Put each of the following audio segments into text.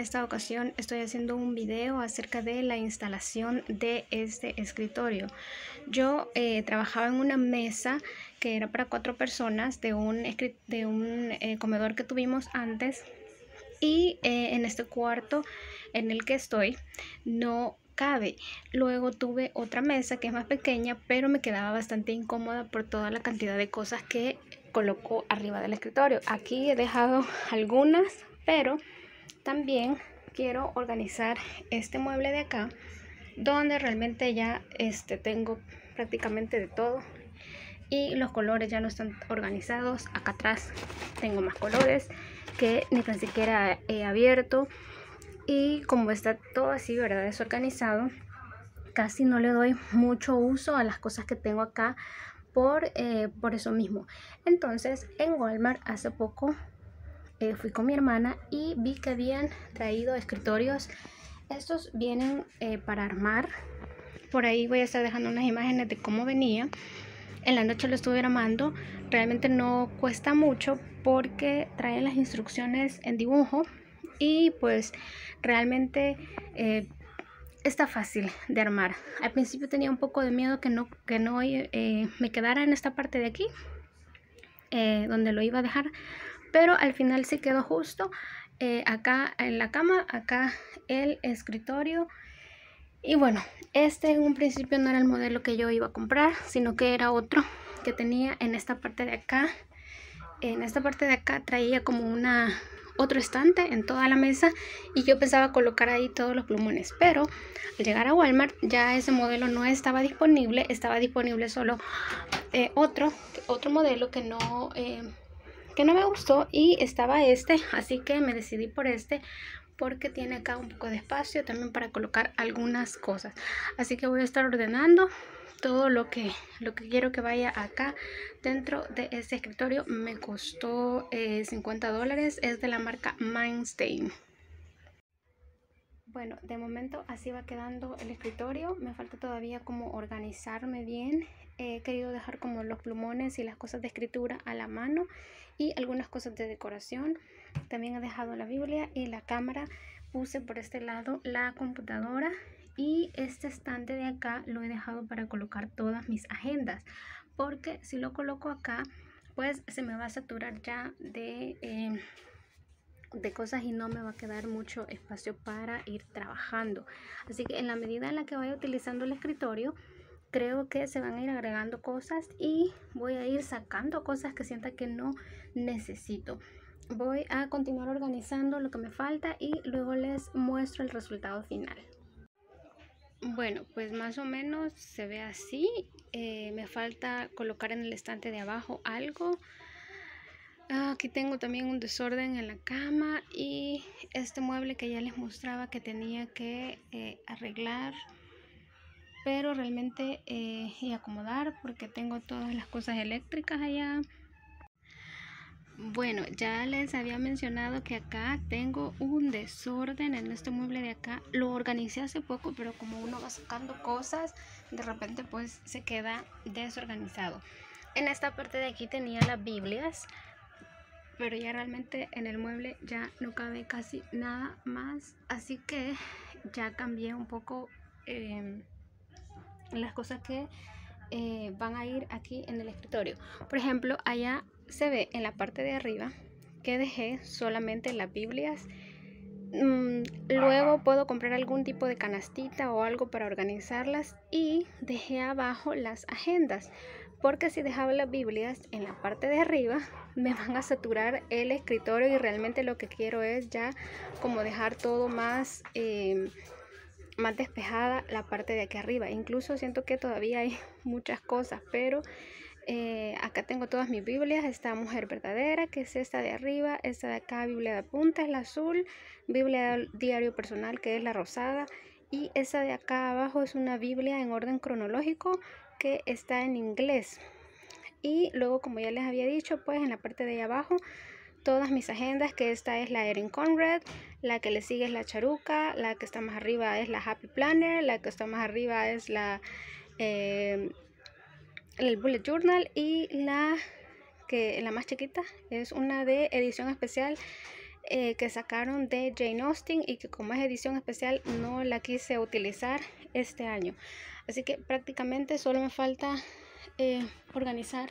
esta ocasión estoy haciendo un video acerca de la instalación de este escritorio. Yo eh, trabajaba en una mesa que era para cuatro personas de un, de un eh, comedor que tuvimos antes y eh, en este cuarto en el que estoy no cabe. Luego tuve otra mesa que es más pequeña, pero me quedaba bastante incómoda por toda la cantidad de cosas que colocó arriba del escritorio. Aquí he dejado algunas, pero también quiero organizar este mueble de acá donde realmente ya este, tengo prácticamente de todo y los colores ya no están organizados. Acá atrás tengo más colores que ni tan siquiera he abierto y como está todo así, ¿verdad? Desorganizado, casi no le doy mucho uso a las cosas que tengo acá por eh, eso mismo. Entonces, en Walmart hace poco eh, fui con mi hermana y vi que habían traído escritorios. Estos vienen eh, para armar. Por ahí voy a estar dejando unas imágenes de cómo venía. En la noche lo estuve armando. Realmente no cuesta mucho porque traen las instrucciones en dibujo y pues realmente eh, está fácil de armar. Al principio tenía un poco de miedo que no, que no me quedara en esta parte de aquí, donde lo iba a dejar, pero al final se quedó justo. Eh, acá en la cama, acá el escritorio. Y bueno, este en un principio no era el modelo que yo iba a comprar, sino que era otro que tenía en esta parte de acá. En esta parte de acá traía como una otro estante en toda la mesa y yo pensaba colocar ahí todos los plumones, pero al llegar a Walmart ya ese modelo no estaba disponible, estaba disponible solo eh, otro, otro modelo que no... Eh, que no me gustó y estaba este, así que me decidí por este porque tiene acá un poco de espacio también para colocar algunas cosas. Así que voy a estar ordenando todo lo que, lo que quiero que vaya acá dentro de este escritorio. Me costó 50 eh, dólares, es de la marca Mindstein. Bueno, de momento así va quedando el escritorio. Me falta todavía como organizarme bien he querido dejar como los plumones y las cosas de escritura a la mano y algunas cosas de decoración. También he dejado la Biblia y la cámara. Puse por este lado la computadora y este estante de acá lo he dejado para colocar todas mis agendas porque si lo coloco acá pues se me va a saturar ya de, em, de cosas y no me va a quedar mucho espacio para ir trabajando así que en la medida en la que vaya utilizando el escritorio creo que se van a ir agregando cosas y voy a ir sacando cosas que sienta que no necesito. Voy a continuar organizando lo que me falta y luego les muestro el resultado final. Bueno, pues más o menos se ve así. Eh, me falta colocar en el estante de abajo algo. Ah, aquí tengo también un desorden en la cama y este mueble que ya les mostraba que tenía que eh, arreglar pero realmente eh, y acomodar porque tengo todas las cosas eléctricas allá bueno ya les había mencionado que acá tengo un desorden en este mueble de acá lo organicé hace poco pero como uno va sacando cosas de repente pues se queda desorganizado en esta parte de aquí tenía las biblias pero ya realmente en el mueble ya no cabe casi nada más así que ya cambié un poco em, las cosas que eh, van a ir aquí en el escritorio. Por ejemplo, allá se ve en la parte de arriba que dejé solamente las Biblias. Mm, luego puedo comprar algún tipo de canastita o algo para organizarlas y dejé abajo las agendas porque si dejaba las Biblias en la parte de arriba, me van a saturar el escritorio y realmente lo que quiero es ya como dejar todo más eh, más despejada la parte de aquí arriba. Incluso siento que todavía hay muchas cosas, pero eh, acá tengo todas mis Biblias. Esta Mujer Verdadera, que es esta de arriba, esta de acá, Biblia de punta, es la azul, Biblia Diario Personal, que es la rosada, y esa de acá abajo es una Biblia en orden cronológico que está en inglés. Y luego, como ya les había dicho, pues en la parte de ahí abajo todas mis agendas, que esta es la Erin Conrad, la que le sigue es la Charuca, la que está más arriba es la Happy Planner, la que está más arriba es la eh, el Bullet Journal y la que la más chiquita es una de edición especial eh, que sacaron de Jane Austen y que como es edición especial no la quise utilizar este año. Así que prácticamente solo me falta eh, organizar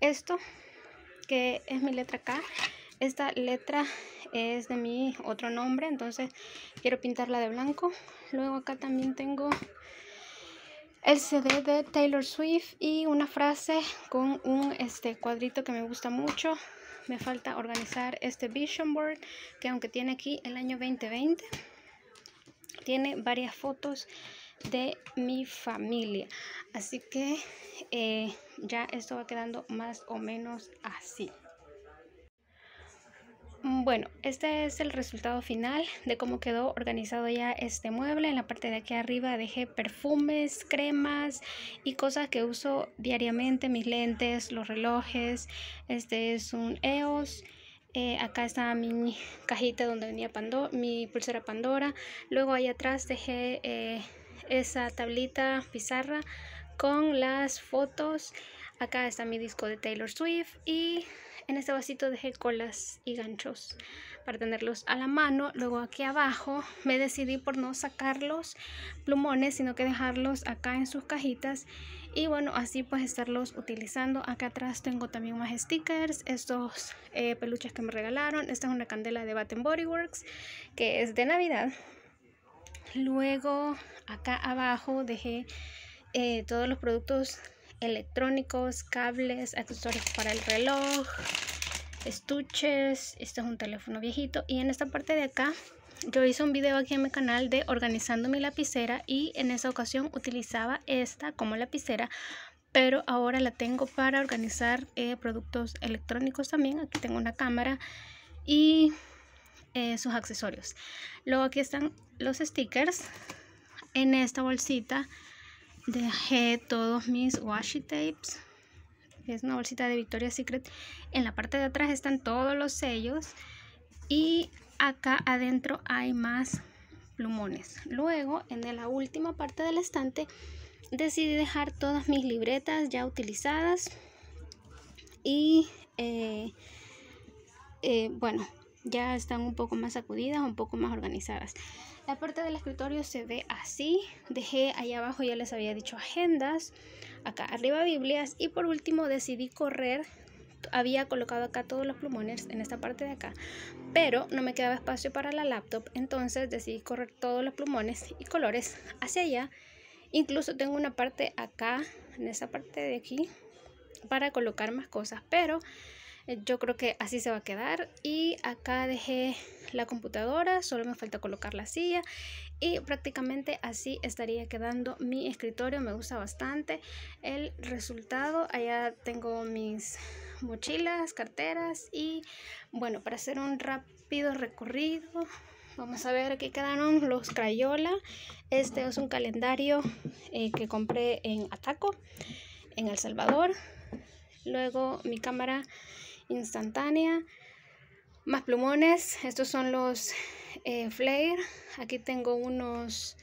esto que es mi letra K. Esta letra es de mi otro nombre, entonces quiero pintarla de blanco. Luego acá también tengo el CD de Taylor Swift y una frase con un este cuadrito que me gusta mucho. Me falta organizar este vision board que aunque tiene aquí el año 2020, tiene varias fotos de mi familia. Así que eh, ya esto va quedando más o menos así. Bueno, este es el resultado final de cómo quedó organizado ya este mueble. En la parte de aquí arriba dejé perfumes, cremas y cosas que uso diariamente, mis lentes, los relojes. Este es un EOS. Eh, acá está mi cajita donde venía Pandora, mi pulsera Pandora. Luego ahí atrás dejé... Eh, esa tablita pizarra con las fotos. Acá está mi disco de Taylor Swift y en este vasito dejé colas y ganchos para tenerlos a la mano. Luego aquí abajo me decidí por no sacar los plumones, sino que dejarlos acá en sus cajitas. Y bueno, así pues estarlos utilizando. Acá atrás tengo también más stickers, estos eh, peluches que me regalaron. Esta es una candela de Batten Body Works que es de Navidad. Luego acá abajo dejé eh, todos los productos electrónicos, cables, accesorios para el reloj, estuches, este es un teléfono viejito y en esta parte de acá yo hice un video aquí en mi canal de organizando mi lapicera y en esa ocasión utilizaba esta como lapicera pero ahora la tengo para organizar eh, productos electrónicos también aquí tengo una cámara y eh, sus accesorios. Luego aquí están los stickers. En esta bolsita dejé todos mis washi tapes. Es una bolsita de Victoria's Secret. En la parte de atrás están todos los sellos. Y acá adentro hay más plumones. Luego, en la última parte del estante, decidí dejar todas mis libretas ya utilizadas. Y eh, eh, bueno, ya están un poco más sacudidas, un poco más organizadas. La parte del escritorio se ve así. Dejé ahí abajo, ya les había dicho agendas. Acá arriba Biblias. Y por último decidí correr. Había colocado acá todos los plumones en esta parte de acá. Pero no me quedaba espacio para la laptop. Entonces decidí correr todos los plumones y colores hacia allá. Incluso tengo una parte acá, en esa parte de aquí, para colocar más cosas. Pero eh, yo creo que así se va a quedar y acá dejé la computadora solo me falta colocar la silla y prácticamente así estaría quedando mi escritorio me gusta bastante el resultado allá tengo mis mochilas carteras y bueno para hacer un rápido recorrido Vamos a ver, aquí quedaron los Crayola. Este es un calendario eh, que compré en Ataco, en El Salvador. Luego mi cámara instantánea. Más plumones, estos son los eh, Flare. Aquí tengo unos,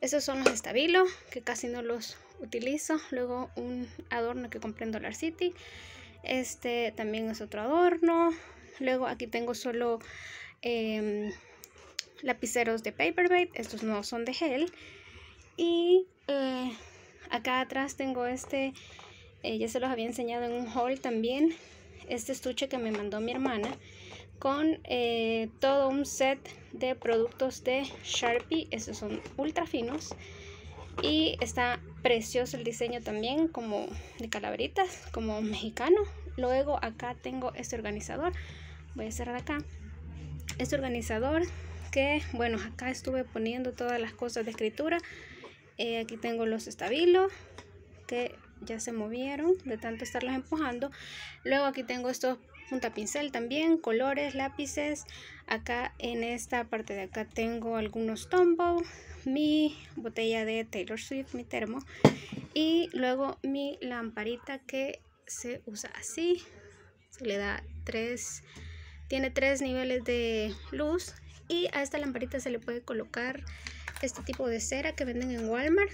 estos son los Estabilo, que casi no los utilizo. Luego un adorno que compré en Dollar City. Este también es otro adorno. Luego aquí tengo solo em, lapiceros de Paperbait. Estos no son de gel. Y eh, acá atrás tengo este, eh, ya se los había enseñado en un haul también, este estuche que me mandó mi hermana con eh, todo un set de productos de Sharpie, estos son ultra finos y está precioso el diseño también como de calaveritas, como mexicano. Luego acá tengo este organizador, voy a cerrar acá, este organizador que bueno acá estuve poniendo todas las cosas de escritura, eh, aquí tengo los estabilos que ya se movieron de tanto estarlas empujando. Luego aquí tengo estos punta pincel también, colores, lápices. Acá en esta parte de acá tengo algunos Tombow, mi botella de Taylor Swift, mi termo. Y luego mi lamparita que se usa así. Se le da tres, tiene tres niveles de luz. Y a esta lamparita se le puede colocar este tipo de cera que venden en Walmart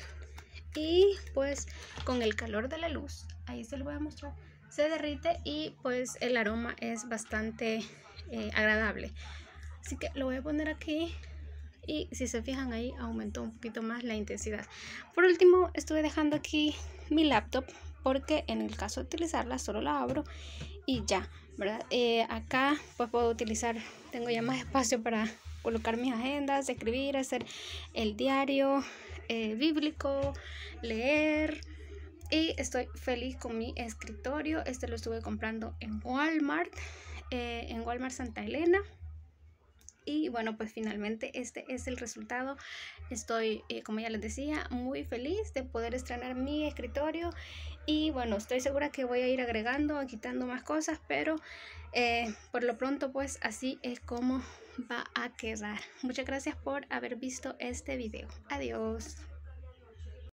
y pues con el calor de la luz, ahí se lo voy a mostrar, se derrite y pues el aroma es bastante eh, agradable. Así que lo voy a poner aquí y si se fijan ahí aumentó un poquito más la intensidad. Por último estuve dejando aquí mi laptop porque en el caso de utilizarla solo la abro y ya, ¿verdad? Eh, acá pues puedo utilizar, tengo ya más espacio para colocar mis agendas, escribir, hacer el diario, eh, bíblico, leer. Y estoy feliz con mi escritorio. Este lo estuve comprando en Walmart, eh, en Walmart Santa Elena. Y bueno, pues finalmente este es el resultado. Estoy, eh, como ya les decía, muy feliz de poder estrenar mi escritorio. Y bueno, estoy segura que voy a ir agregando, quitando más cosas, pero eh, por lo pronto pues así es como va a quedar. Muchas gracias por haber visto este video. Adiós.